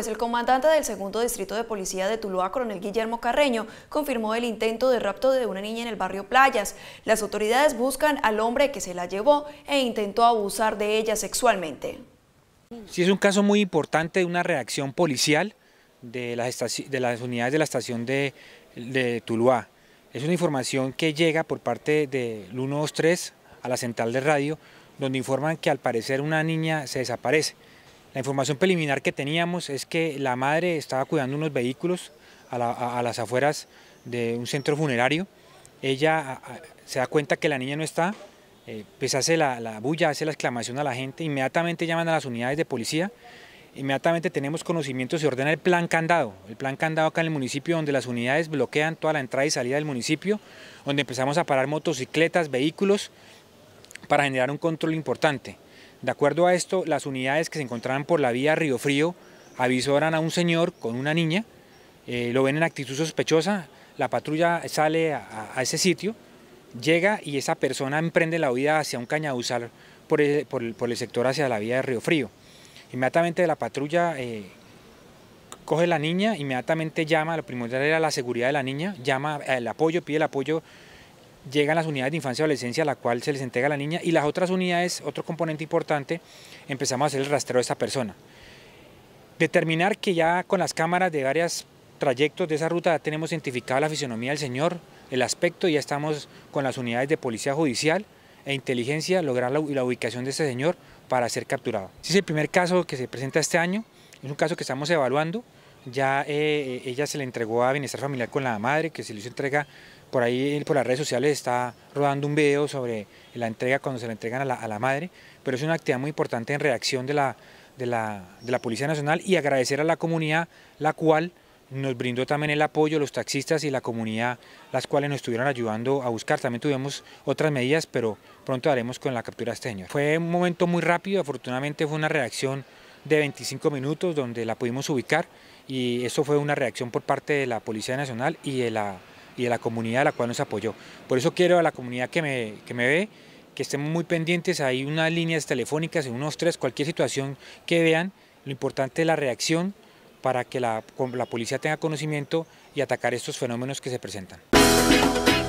Pues el comandante del segundo distrito de policía de Tuluá, coronel Guillermo Carreño, confirmó el intento de rapto de una niña en el barrio Playas. Las autoridades buscan al hombre que se la llevó e intentó abusar de ella sexualmente. Sí, es un caso muy importante de una reacción policial de las, unidades de la estación de, de Tuluá. Es una información que llega por parte del 123 a la central de radio, donde informan que al parecer una niña se desaparece. La información preliminar que teníamos es que la madre estaba cuidando unos vehículos a, las afueras de un centro funerario. Ella se da cuenta que la niña no está, eh, pues hace la, la, bulla, hace la exclamación a la gente, inmediatamente llaman a las unidades de policía, inmediatamente tenemos conocimiento, se ordena el plan candado, el plan candado acá en el municipio donde las unidades bloquean toda la entrada y salida del municipio, donde empezamos a parar motocicletas, vehículos, para generar un control importante. De acuerdo a esto, las unidades que se encontraban por la vía Río Frío avisoran a un señor con una niña, eh, lo ven en actitud sospechosa, la patrulla sale a, ese sitio, llega y esa persona emprende la huida hacia un cañaduzal por el, sector hacia la vía de Río Frío. Inmediatamente la patrulla eh, coge la niña, inmediatamente llama, lo primordial era la seguridad de la niña, llama el apoyo, pide el apoyo llegan las unidades de infancia y adolescencia a la cual se les entrega la niña y las otras unidades, otro componente importante, empezamos a hacer el rastreo de esta persona. Determinar que ya con las cámaras de varios trayectos de esa ruta ya tenemos identificada la fisionomía del señor, el aspecto, ya estamos con las unidades de policía judicial e inteligencia, lograr la, la ubicación de este señor para ser capturado. Este es el primer caso que se presenta este año, es un caso que estamos evaluando, ya eh, ella se le entregó a Bienestar Familiar con la madre, que se le hizo entrega por ahí por las redes sociales está rodando un video sobre la entrega cuando se le entregan a la, madre, pero es una actividad muy importante en reacción de la, Policía Nacional y agradecer a la comunidad la cual nos brindó también el apoyo, los taxistas y la comunidad, las cuales nos estuvieron ayudando a buscar. También tuvimos otras medidas, pero pronto haremos con la captura de este señor. Fue un momento muy rápido, afortunadamente fue una reacción de 25 minutos donde la pudimos ubicar y eso fue una reacción por parte de la Policía Nacional y de la, y de la comunidad a la cual nos apoyó. Por eso quiero a la comunidad que me, me ve que estemos muy pendientes, hay unas líneas telefónicas, en unos tres, cualquier situación que vean, lo importante es la reacción para que la, la policía tenga conocimiento y atacar estos fenómenos que se presentan.